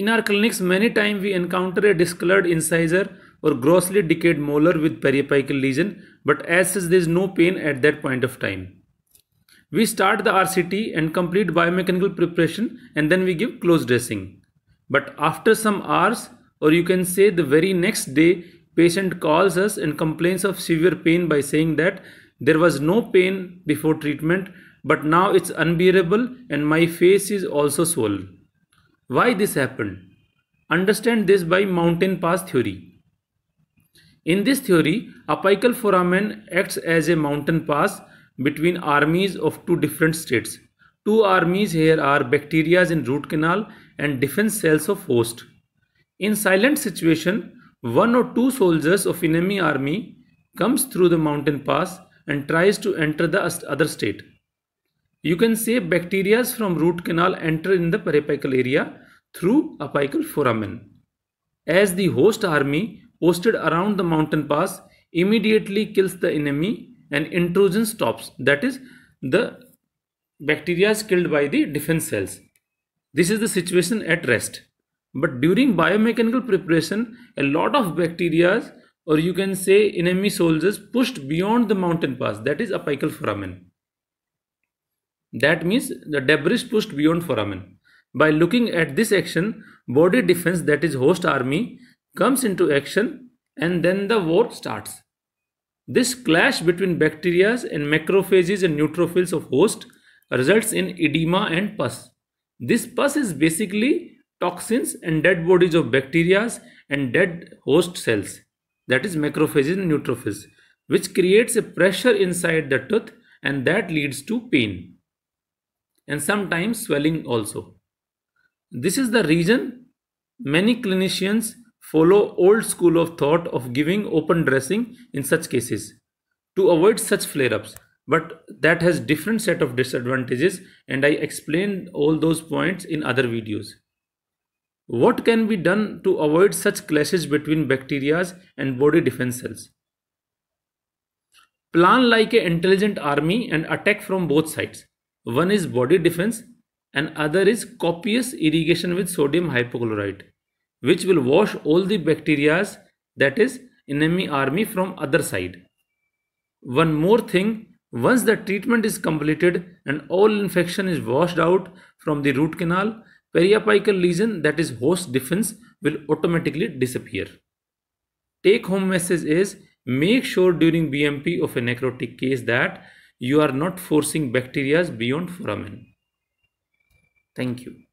In our clinics, many times we encounter a discolored incisor or grossly decayed molar with periapical lesion, but as such, there is no pain at that point of time. We start the RCT and complete biomechanical preparation and then we give close dressing. But after some hours, or you can say the very next day, patient calls us and complains of severe pain by saying that there was no pain before treatment, but now it's unbearable and my face is also swollen. Why this happened? Understand this by mountain pass theory. In this theory, apical foramen acts as a mountain pass between armies of two different states. Two armies here are bacteria in root canal and defense cells of host. In silent situation, one or two soldiers of enemy army comes through the mountain pass and tries to enter the other state. You can say bacteria from root canal enter in the periapical area through apical foramen. As the host army posted around the mountain pass immediately kills the enemy and intrusion stops. That is the bacteria killed by the defense cells. This is the situation at rest. But during biomechanical preparation, a lot of bacteria or you can say enemy soldiers pushed beyond the mountain pass that is apical foramen. That means the debris pushed beyond foramen. By looking at this action, body defense that is host army comes into action and then the war starts. This clash between bacteria and macrophages and neutrophils of host results in edema and pus. This pus is basically toxins and dead bodies of bacteria and dead host cells that is macrophages and neutrophils which creates a pressure inside the tooth and that leads to pain and sometimes swelling also. This is the reason many clinicians follow old school of thought of giving open dressing in such cases to avoid such flare-ups but that has different set of disadvantages and I explained all those points in other videos. What can be done to avoid such clashes between bacteria and body defense cells? Plan like an intelligent army and attack from both sides. One is body defense and other is copious irrigation with sodium hypochlorite which will wash all the bacterias that is enemy army from other side. One more thing, once the treatment is completed and all infection is washed out from the root canal, periapical lesion that is host defense will automatically disappear. Take home message is make sure during BMP of a necrotic case that you are not forcing bacteria beyond foramen. Thank you.